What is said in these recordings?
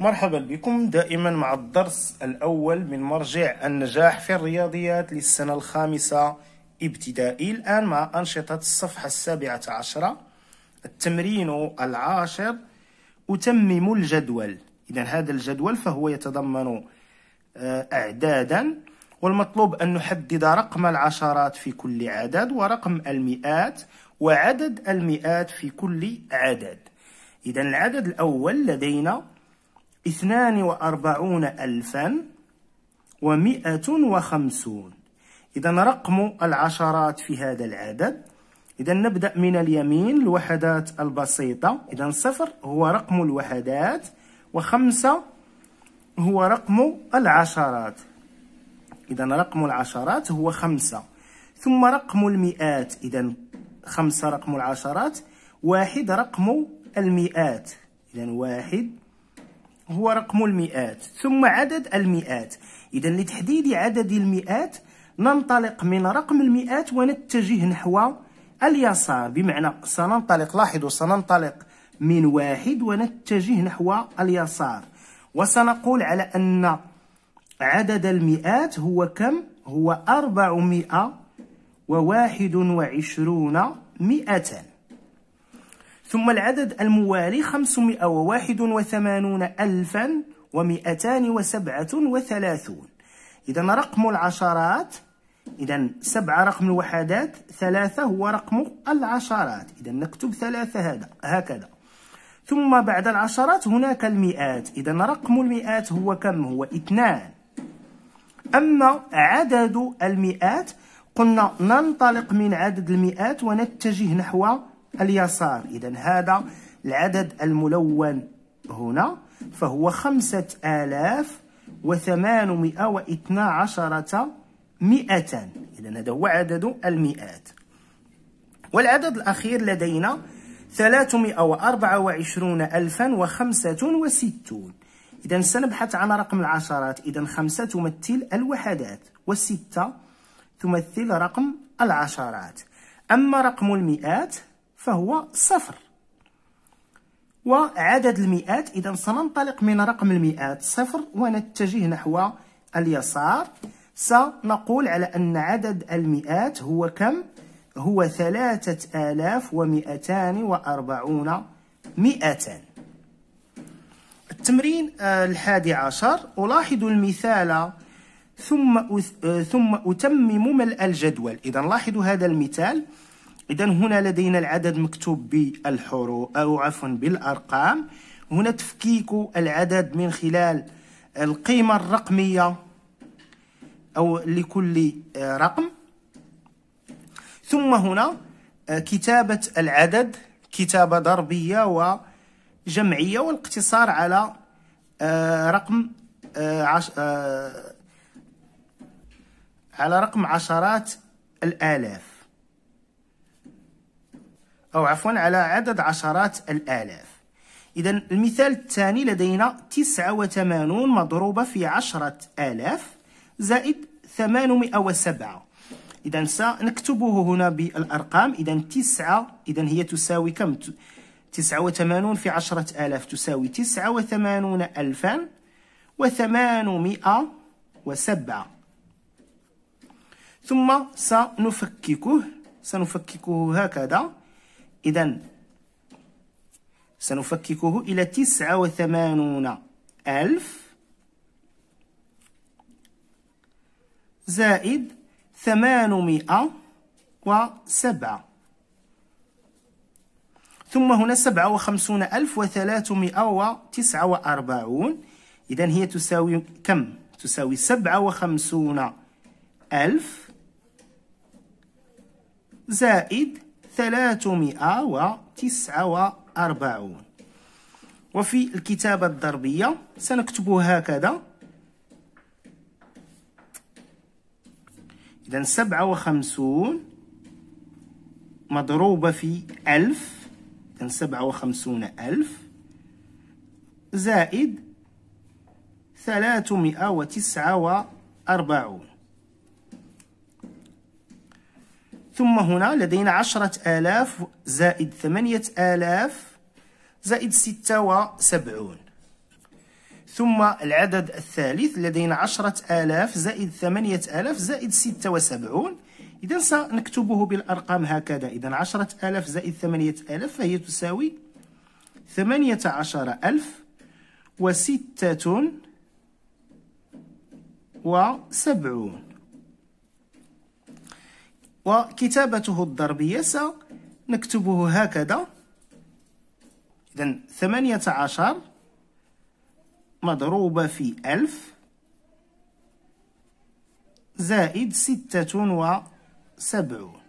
مرحبا بكم دائما مع الدرس الأول من مرجع النجاح في الرياضيات للسنة الخامسة ابتدائي الآن مع أنشطة الصفحة السابعة عشرة التمرين العاشر أتمم الجدول إذا هذا الجدول فهو يتضمن آه، أعدادا والمطلوب أن نحدد رقم العشرات في كل عدد ورقم المئات وعدد المئات في كل عدد إذا العدد الأول لدينا اثنان وأربعون ألفا ومئة وخمسون إذا رقم العشرات في هذا العدد إذا نبدأ من اليمين الوحدات البسيطة إذا صفر هو رقم الوحدات وخمسة هو رقم العشرات إذا رقم العشرات هو خمسة ثم رقم المئات إذا خمسة رقم العشرات واحد رقم المئات إذا واحد هو رقم المئات ثم عدد المئات إذا لتحديد عدد المئات ننطلق من رقم المئات ونتجه نحو اليسار بمعنى سننطلق لاحظوا سننطلق من واحد ونتجه نحو اليسار وسنقول على أن عدد المئات هو كم؟ هو أربعمائة وواحد وعشرون مئة ثم العدد الموالي وثمانون ألفا ومئتان وسبعة وثلاثون إذا رقم العشرات إذا سبعة رقم الوحدات ثلاثة هو رقم العشرات إذا نكتب ثلاثة هذا هكذا ثم بعد العشرات هناك المئات إذا رقم المئات هو كم هو اثنان أما عدد المئات قلنا ننطلق من عدد المئات ونتجه نحو اليسار إذا هذا العدد الملون هنا فهو خمسة آلاف وثمانمائة واثنا عشرة مئة إذا هذا هو عدد المئات والعدد الأخير لدينا وستون إذا سنبحث عن رقم العشرات إذا خمسة تمثل الوحدات وستة تمثل رقم العشرات أما رقم المئات فهو صفر وعدد المئات إذا سننطلق من رقم المئات صفر ونتجه نحو اليسار سنقول على أن عدد المئات هو كم؟ هو ثلاثة آلاف ومئتان وأربعون مئتان التمرين آه، الحادي عشر ألاحظ المثال ثم آه، ثم أتمم ملء الجدول إذا لاحظوا هذا المثال إذا هنا لدينا العدد مكتوب بالحروف أو عفوا بالأرقام هنا تفكيك العدد من خلال القيمة الرقمية أو لكل آه، رقم ثم هنا آه، كتابة العدد كتابة ضربية وجمعية والاقتصار على آه، رقم على رقم عشرات الآلاف أو عفوا على عدد عشرات الآلاف إذا المثال الثاني لدينا 89 مضروبة في 10000 زائد 807 إذا سنكتبه هنا بالأرقام إذا 9 إذا هي تساوي كم؟ 89 في 10000 تساوي 89807 ثم سنفككه سنفككه هكذا إذا سنفككه إلى تسعة وثمانون ألف زائد ثمانمائة وسبعة ثم هنا سبعة وخمسون ألف وثلاثمائة وتسعة وأربعون إذا هي تساوي كم؟ تساوي سبعة وخمسون ألف زائد وتسعة وأربعون وفي الكتابة الضربية سنكتب هكذا إذا سبعة وخمسون مضروبة في ألف إذا سبعة وخمسون ألف زائد ثلاثمائة وتسعة وأربعون ثم هنا لدينا عشرة آلاف زائد ثمانية آلاف زائد ستة وسبعون ثم العدد الثالث لدينا عشرة آلاف زائد ثمانية آلاف زائد ستة وسبعون إذا سنكتبه بالأرقام هكذا إذا عشرة آلاف زائد ثمانية آلاف فهي تساوي ثمانية عشر ألف وستة وسبعون وكتابته الضربية سنكتبه هكذا إذا ثمانية عشر مضروبة في ألف زائد ستة وسبعون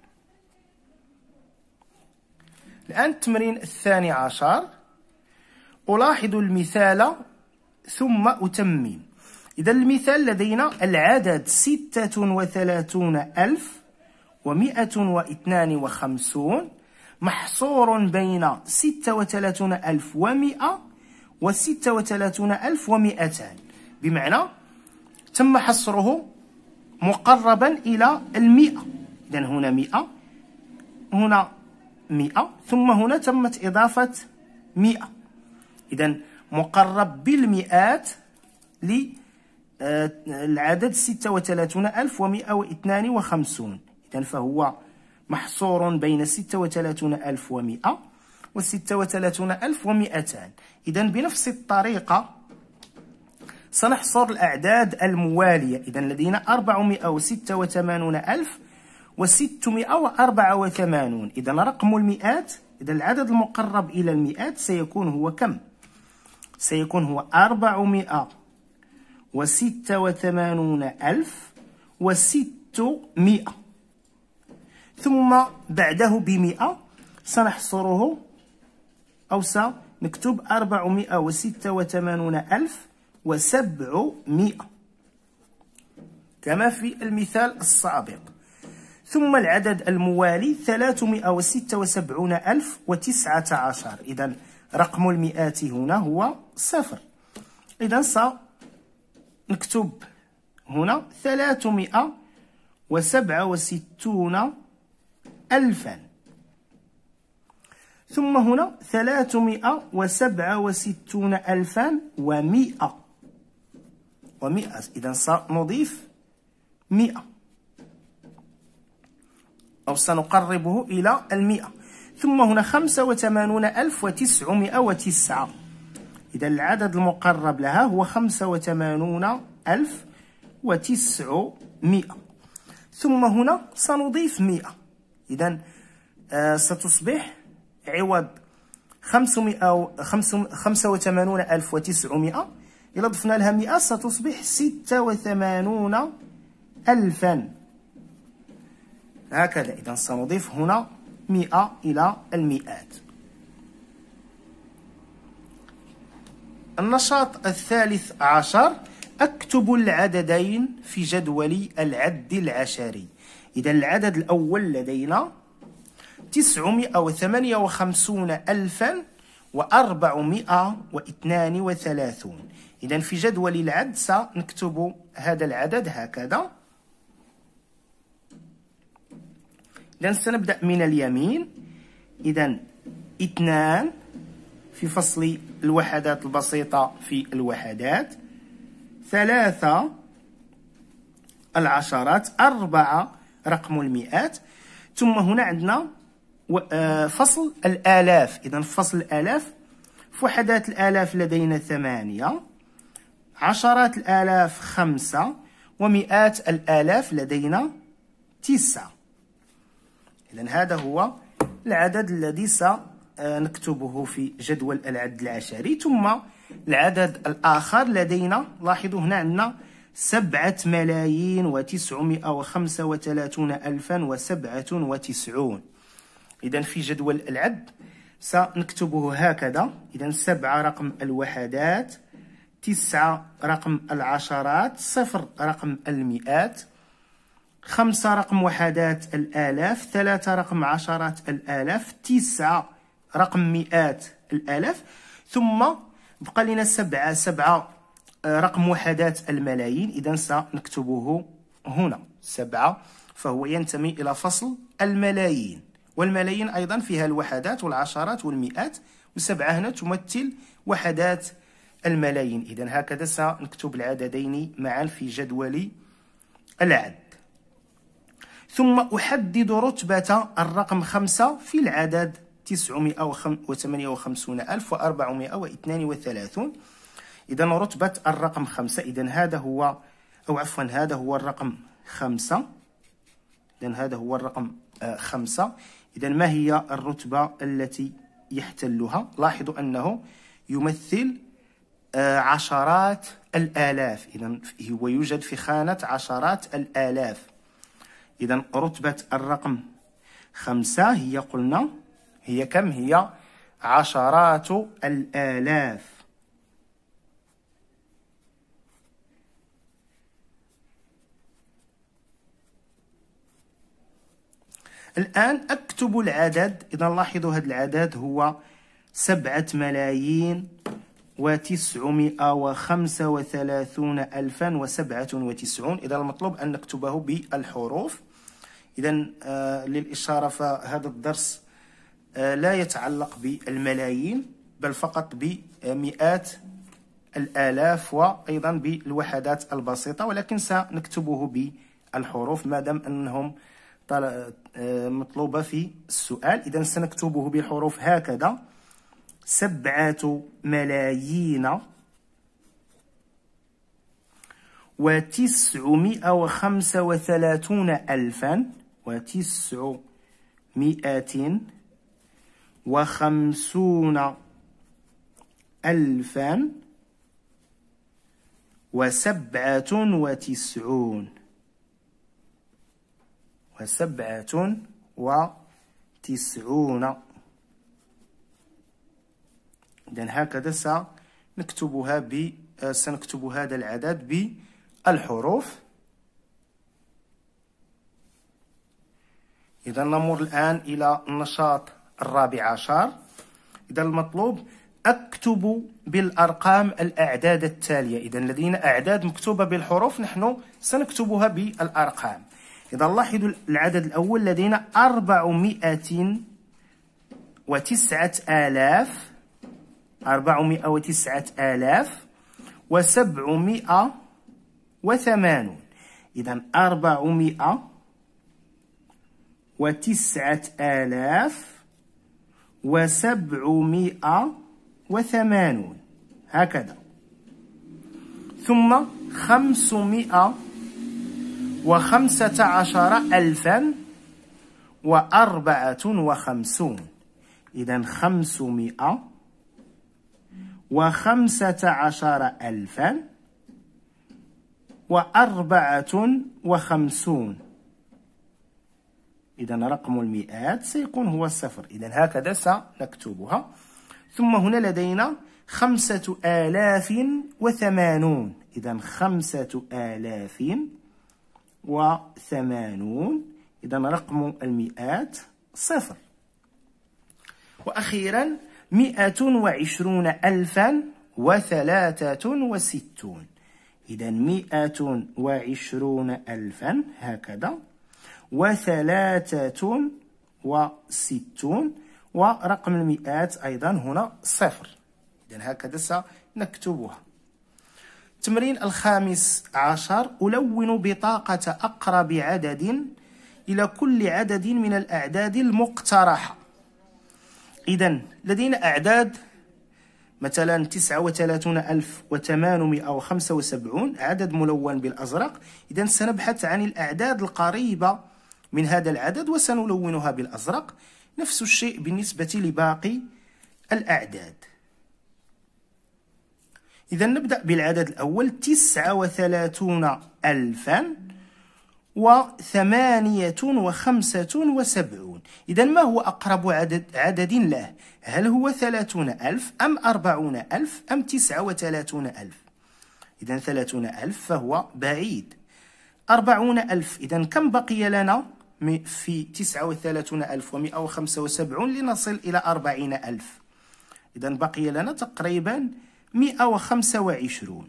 الآن التمرين الثاني عشر ألاحظ المثال ثم أتمم إذا المثال لدينا العدد ستة وثلاثون ألف ومئة واثنان وخمسون محصور بين ستة وثلاثون ألف ومئة وستة وثلاثون ألف ومئتان بمعنى تم حصره مقربا إلى المئة إذا هنا مئة هنا مئة ثم هنا تمت إضافة مئة إذا مقرب بالمئات للعدد ستة وثلاثون ألف ومئة واثنان وخمسون إذا فهو محصور بين 36100 و 36200 إذا بنفس الطريقة سنحصر الأعداد الموالية إذا لدينا 486000 و684 إذا رقم المئات إذا العدد المقرب إلى المئات سيكون هو كم؟ سيكون هو 486 ألف 600 ثم بعده ب 100 سنحصره أو سنكتب أربعمائة وستة وثمانون كما في المثال السابق ثم العدد الموالي 376 ألف وتسعة إذا رقم المئات هنا هو صفر إذا سنكتب هنا 367 ألفا ثم هنا ثلاثمائة وسبعة وستون ألفا ومائة ومائة إذا سنضيف مائة أو سنقربه إلى المائة ثم هنا خمسة وثمانون ألف وتسعمائة وتسعة إذا العدد المقرب لها هو خمسة وثمانون ألف وتسعمائة ثم هنا سنضيف مئة إذا آه، ستصبح عوض 500 85900 إلى ضفنا لها 100 ستصبح 86 ألفا هكذا إذا سنضيف هنا 100 إلى المئات النشاط الثالث عشر أكتب العددين في جدول العد العشري إذا العدد الأول لدينا تسعمائة وثمانية وخمسون ألفا وأربعمائة واثنان وثلاثون إذا في جدول العد سنكتب هذا العدد هكذا إذا سنبدأ من اليمين إذا اثنان في فصل الوحدات البسيطة في الوحدات ثلاثة العشرات أربعة رقم المئات ثم هنا عندنا آه، فصل الآلاف إذا فصل الآلاف وحدات الآلاف لدينا ثمانية عشرات الآلاف خمسة ومئات الآلاف لدينا تسعة إذا هذا هو العدد الذي سنكتبه في جدول العد العشري ثم العدد الآخر لدينا لاحظوا هنا عندنا سبعة ملايين وتسعمائة وخمسة وثلاثون ألفا وسبعة وتسعون إذا في جدول العد سنكتبه هكذا إذا سبعة رقم الوحدات تسعة رقم العشرات صفر رقم المئات خمسة رقم وحدات الآلاف ثلاثة رقم عشرات الآلاف تسعة رقم مئات الآلاف ثم بقى لنا سبعة سبعة آه، رقم وحدات الملايين إذا سنكتبه هنا سبعة فهو ينتمي إلى فصل الملايين والملايين أيضا فيها الوحدات والعشرات والمئات وسبعة هنا تمثل وحدات الملايين إذا هكذا سنكتب العددين معا في جدول العد ثم أحدد رتبة الرقم خمسة في العدد 958 ألف وأربعمائة وإثنان وثلاثون إذا رتبة الرقم خمسة إذا هذا هو أو عفوا هذا هو الرقم خمسة إذا هذا هو الرقم آه، خمسة إذا ما هي الرتبة التي يحتلها لاحظوا أنه يمثل آه، عشرات الآلاف إذا هو يوجد في خانة عشرات الآلاف إذا رتبة الرقم خمسة هي قلنا هي كم هي عشرات الآلاف الآن أكتب العدد إذا لاحظوا هذا العدد هو سبعة ملايين وتسعمائة وخمسة وثلاثون ألفا وسبعة وتسعون إذا المطلوب أن نكتبه بالحروف إذا آه للإشارة فهذا الدرس آه لا يتعلق بالملايين بل فقط بمئات الآلاف وأيضا بالوحدات البسيطة ولكن سنكتبه بالحروف ما دام أنهم آه، مطلوبة في السؤال إذا سنكتبه بحروف هكذا سبعة ملايين وتسعمائة وخمسة وثلاثون ألفا وتسعمائة وخمسون ألفا وسبعة وتسعون وسبعة وتسعون إذا هكذا سنكتبها ب سنكتب هذا العدد بالحروف إذا نمر الآن إلى النشاط الرابع عشر إذا المطلوب أكتب بالأرقام الأعداد التالية إذا لدينا أعداد مكتوبة بالحروف نحن سنكتبها بالأرقام إذا لاحظوا العدد الأول لدينا أربعمائة وتسعة آلاف أربعمائة وتسعة آلاف وسبعمائة وثمانون إذا أربعمائة وتسعة آلاف وسبعمائة وثمانون هكذا ثم خمسمائة وخمسة عشر ألفا وأربعة وخمسون إذا خمسمائة وخمسة عشر ألفا وأربعة وخمسون إذا رقم المئات سيكون هو الصفر إذا هكذا سنكتبها ثم هنا لدينا خمسة آلاف وثمانون إذا خمسة آلاف وثمانون إذا رقم المئات صفر وأخيرا مئة وعشرون ألفا وثلاثة وستون إذا مئة وعشرون ألفا هكذا وثلاثة وستون ورقم المئات أيضا هنا صفر إذا هكذا سنكتبها التمرين الخامس عشر ألون بطاقة أقرب عدد إلى كل عدد من الأعداد المقترحة إذا لدينا أعداد مثلا 39875 عدد ملون بالأزرق إذا سنبحث عن الأعداد القريبة من هذا العدد وسنلونها بالأزرق نفس الشيء بالنسبة لباقي الأعداد إذا نبدأ بالعدد الأول تسعة وثلاثون ألفا وثمانية وخمسة وسبعون إذا ما هو أقرب عدد, عدد له؟ هل هو ثلاثون ألف أم أربعون ألف أم تسعة وثلاثون ألف؟ إذا ثلاثون ألف فهو بعيد أربعون ألف إذا كم بقي لنا في تسعة وثلاثون ألف ومئة وخمسة وسبعون لنصل إلى أربعين ألف إذا بقي لنا تقريباً 125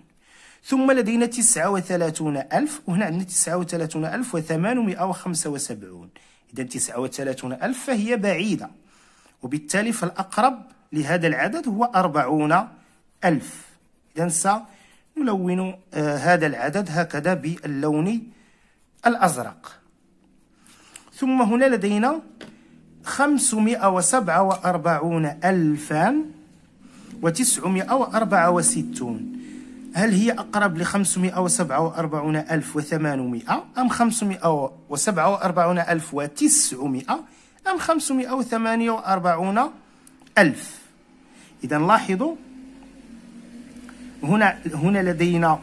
ثم لدينا 39 ألف وهنا عندنا 39875 إذا ألف فهي بعيدة وبالتالي فالأقرب لهذا العدد هو 40 ألف إذا سنلون آه، هذا العدد هكذا باللون الأزرق ثم هنا لدينا 547 ألفا وتسعمائة وأربعة وستون هل هي أقرب لخمسمائة وسبعة وأربعون ألف وثمانمائة أم خمسمائة وسبعة وأربعون ألف وتسعمائة أم خمسمائة وثمانية وأربعون ألف إذا لاحظوا هنا هنا لدينا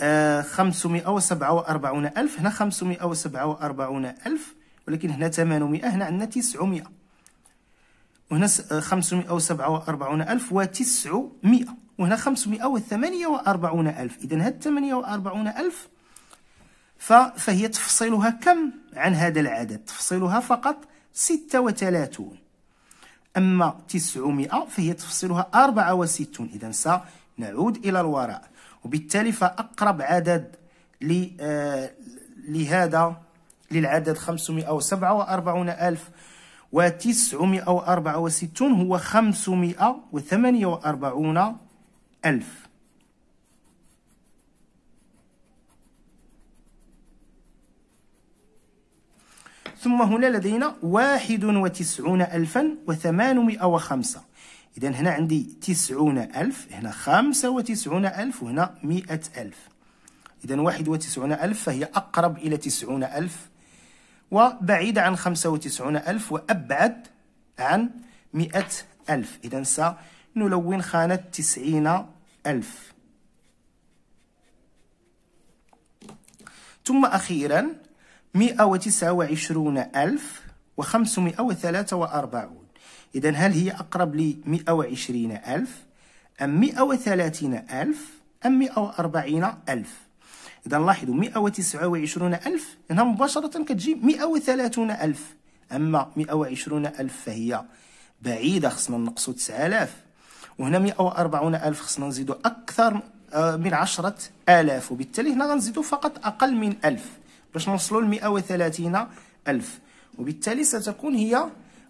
آه، خمسمائة وسبعة وأربعون ألف هنا خمسمائة وسبعة وأربعون ألف ولكن هنا ثمانمائة هنا عندنا تسعمائة وهنا 547 آه، ألف و900 وهنا 548 ألف إذا هاد 48 ألف فهي تفصيلها كم عن هذا العدد تفصيلها فقط 36 أما 900 فهي تفصيلها 64 إذا سنعود إلى الوراء وبالتالي فأقرب عدد آه، لهذا للعدد 547 ألف و وتسعمائة وأربعة وستون هو خمسمائة وثمانية وأربعون ألف ثم هنا لدينا واحد و تسعون ألفا وثمانمائة وخمسة إذا هنا عندي تسعون ألف هنا خمسة و تسعون ألف وهنا مئة ألف إذا واحد و تسعون ألف فهي أقرب إلى تسعون ألف وبعيدة عن 95 ألف وأبعد عن 100 ألف إذا سنلون خانة 90 ألف ثم أخيرا 129 ألف وخمسمائة وثلاثة وأربعون إذا هل هي أقرب ل 120 ألف أم 130 ألف أم 140 ألف إذا لاحظوا 129 ألف هنا مباشرة كتجي 130 ألف أما 120 ألف فهي بعيدة خصنا نقصوا 9000 وهنا 140 ألف خصنا نزيدوا أكثر آه، من 10000 وبالتالي هنا غنزيدوا فقط أقل من 1000 باش نوصلوا ل 130 ألف وبالتالي ستكون هي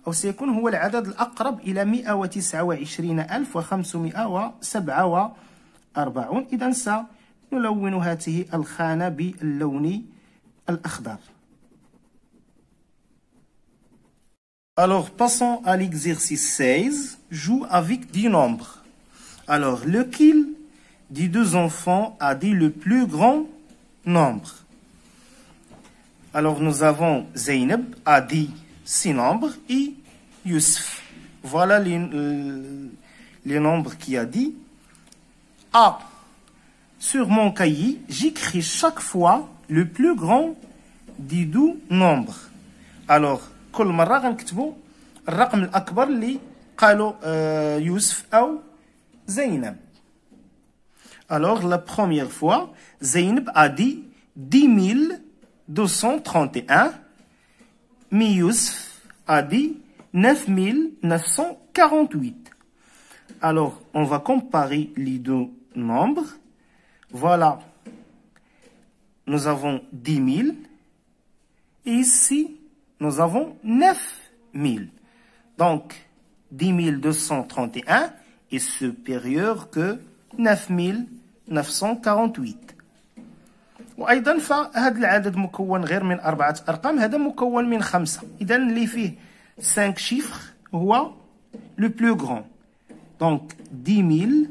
أو سيكون هو العدد الأقرب إلى 129 ألف وخمسمائة وسبعة وأربعون إذا Alors, passons à l'exercice 16. Joue avec des nombres. Alors, lequel des deux enfants a dit le plus grand nombre Alors, nous avons Zeynep a dit six nombres et Youssef. Voilà les, euh, les nombres qu'il a dit. A. Sur mon cahier, j'écris chaque fois le plus grand des deux nombres. Alors, كل مرة غنكتبوا الرقم الأكبر اللي قالوا يوسف زينب. Alors, la première fois, Zeynep a dit 10 231, mais Youssef a dit 9 948. Alors, on va comparer les deux nombres. Voilà, nous avons 10 000. Et ici, nous avons 9 000. Donc, 10 231 est supérieur que 9 948. وايضا فهذا العدد مكون غير من ارقام هذا مكون من Donc, اذا اللي a 5 chiffres. le plus grand. Donc, 10 000.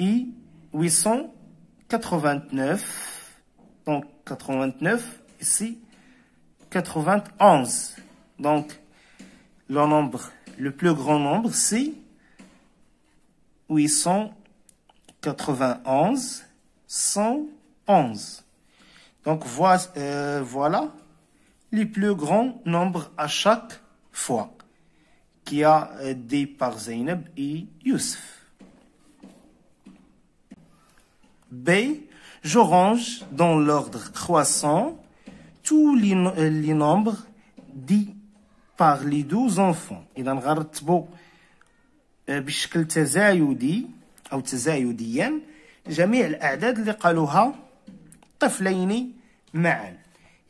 I 889, donc 89, ici 91. Donc, le nombre, le plus grand nombre, c'est 891, 111. Donc, euh, voilà les plus grands nombres à chaque fois qu'il y a euh, des par Zainab et Youssef. B. Je range dans l'ordre croissant tous les, euh, les, nombres dits par les douze enfants. إذا غنرتبو بشكل تزايدي أو تزايديا جميع الأعداد اللي قالوها طفلين معا.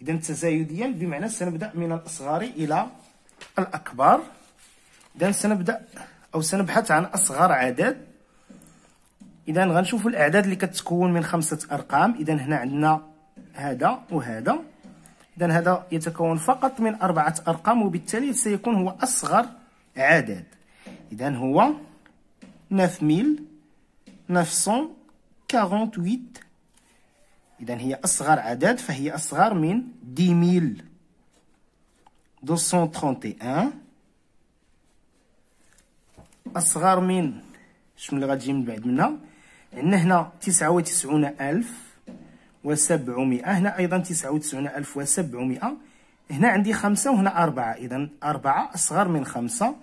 إذا تزايديا بمعنى سنبدأ من الأصغر إلى الأكبر. إذا سنبدأ أو سنبحث عن أصغر عدد اذا غنشوفوا الاعداد اللي كتكون من خمسه ارقام اذا هنا عندنا هذا وهذا اذا هذا يتكون فقط من اربعه ارقام وبالتالي سيكون هو اصغر عدد اذا هو 9948 اذا هي اصغر عدد فهي اصغر من 10231 اصغر من شنو اللي غتجي من بعد منها عندنا هنا تسعة وتسعون ألف وسبعمائة هنا أيضا تسعة وتسعون ألف وسبعمائة هنا عندي خمسة وهنا أربعة إذا أربعة أصغر من خمسة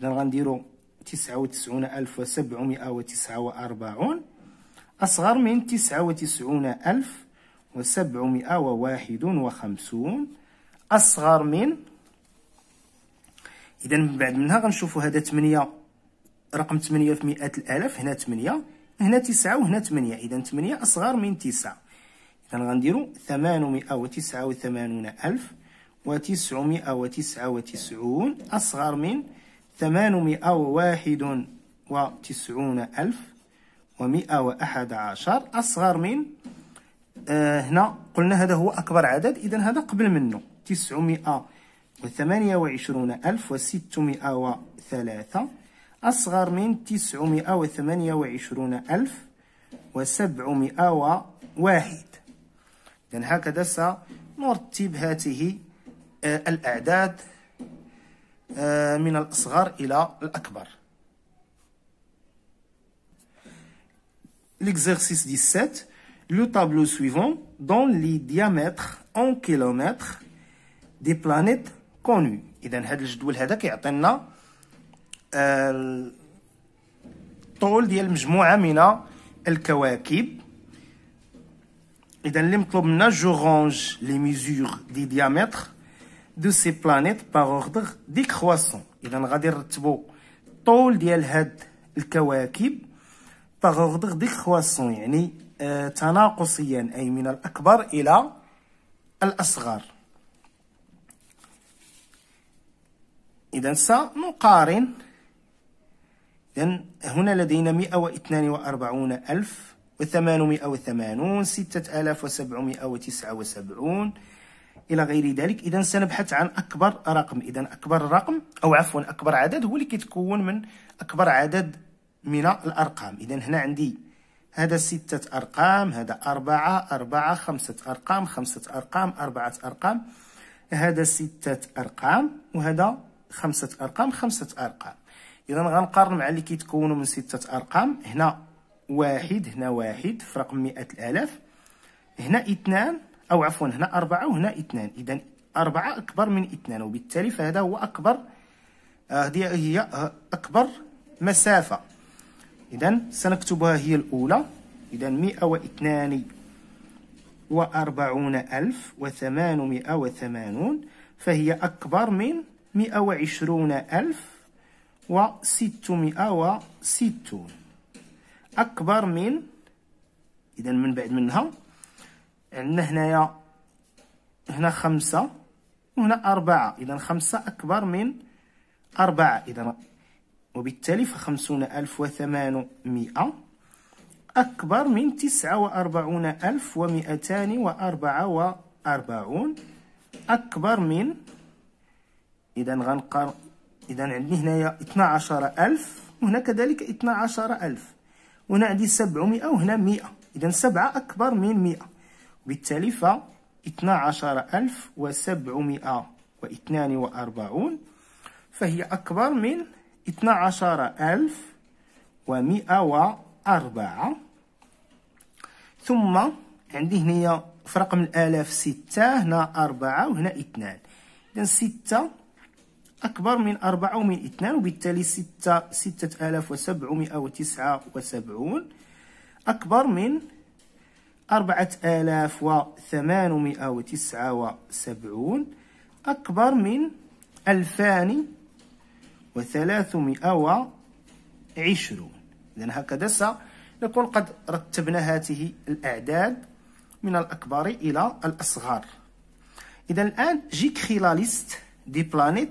إذا غنديرو تسعة وتسعون ألف وسبعمائة وتسعة وأربعون أصغر من تسعة وتسعون ألف وسبعمائة وواحد وخمسون أصغر من إذا من بعد منها غنشوفو هذا تمنية رقم تمنية في مئة الآلاف هنا تمنية هنا تسعة وهنا ثمانية إذا ثمانية أصغر من تسعة إذا غنديرو ثمانمائة وتسعة وثمانون ألف وتسعمائة وتسعة وتسعون أصغر من ثمانمائة وواحد وتسعون ألف ومائة وأحد عشر أصغر من آه هنا قلنا هذا هو أكبر عدد إذا هذا قبل منه تسعمائة وثمانية وعشرون ألف وستمائة وثلاثة أصغر من تسعمائة وثمانية وعشرون ألف وسبعمائة وواحد إذن هكذا سنرتب هذه آه، الأعداد آه، من الأصغر إلى الأكبر L'exercice 17, le tableau suivant donne les diamètres en kilomètres des planètes connues. إذا هذا الجدول هذا كيعطينا الطول ديال مجموعه من الكواكب اذا اللي مطلوب منا جو رونج لي ميزور دي ديامتر دو سي بلانيت باغ اوردر دي كخواسون اذا غادي نرتبو الطول ديال هاد الكواكب باغ اوردر دي كخواسون يعني آه تناقصيا اي من الاكبر الى الاصغر اذا سنقارن إذا هنا لدينا 142 ألف وثمانمائة وثمانون ستة آلاف وسبعمائة وتسعة وسبعون إلى غير ذلك إذا سنبحث عن أكبر رقم إذا أكبر رقم أو عفوا أكبر عدد هو اللي كيتكون من أكبر عدد من الأرقام إذا هنا عندي هذا ستة أرقام هذا أربعة أربعة خمسة أرقام خمسة أرقام أربعة أرقام هذا ستة أرقام وهذا خمسة أرقام خمسة أرقام اذا غنقارن مع اللي كيتكونوا من سته ارقام هنا واحد هنا واحد في رقم مئة الالاف هنا اثنان او عفوا هنا اربعه وهنا اثنان اذا اربعه اكبر من اثنان وبالتالي فهذا هو اكبر آه، هذه هي اكبر مسافه اذا سنكتبها هي الاولى اذا مئة واثنان وأربعون ألف وثمانمائة وثمانون فهي أكبر من مئة وعشرون ألف وستمائة وستون أكبر من إذا من بعد منها عندنا هنايا هنا خمسة وهنا أربعة إذا خمسة أكبر من أربعة إذا وبالتالي فخمسون ألف وثمانمائة أكبر من تسعة وأربعون ألف ومئتان وأربعة وأربعون أكبر من إذا غنقر إذا عندي هنايا 12000 وهنا كذلك 12000 وهنا عندي 700 وهنا 100 إذا 7 أكبر من 100 وبالتالي ف 12742 فهي أكبر من 12104 ثم عندي هنايا في رقم الآلاف ستة هنا أربعة وهنا اثنان إذا ستة أكبر من أربعة ومن اثنان وبالتالي ستة ستة آلاف وسبعمائة وتسعة وسبعون أكبر من أربعة آلاف وثمانمائة وتسعة وسبعون أكبر من ألفان وثلاثمائة وعشرون إذن هكذا سنكون قد رتبنا هذه الأعداد من الأكبر إلى الأصغر إذا الآن جيك خلاليست دي بلانيت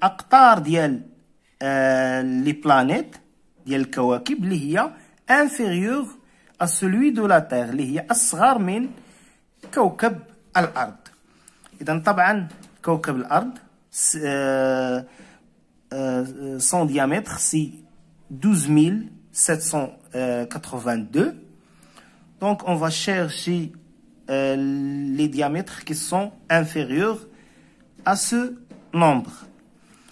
L'acteur dit les planètes, dit Kawakib, l'Ia, inférieur à celui de la Terre, l'Ia, Asra, min Kawakib, Al-Ard. Et dans Taban, Kawakib, Al-Ard, son diamètre, c'est 12782. Donc, on va chercher euh, les diamètres qui sont inférieurs à ce nombre.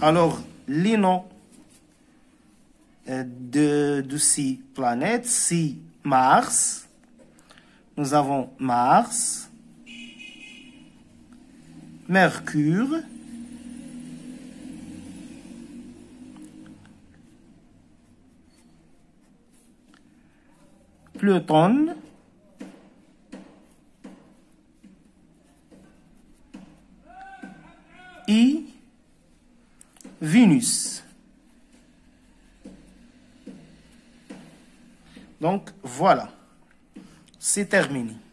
Alors, les noms euh, de, de planètes, si Mars. Nous avons Mars, Mercure, Pluton, et Vénus. Donc voilà, c'est terminé.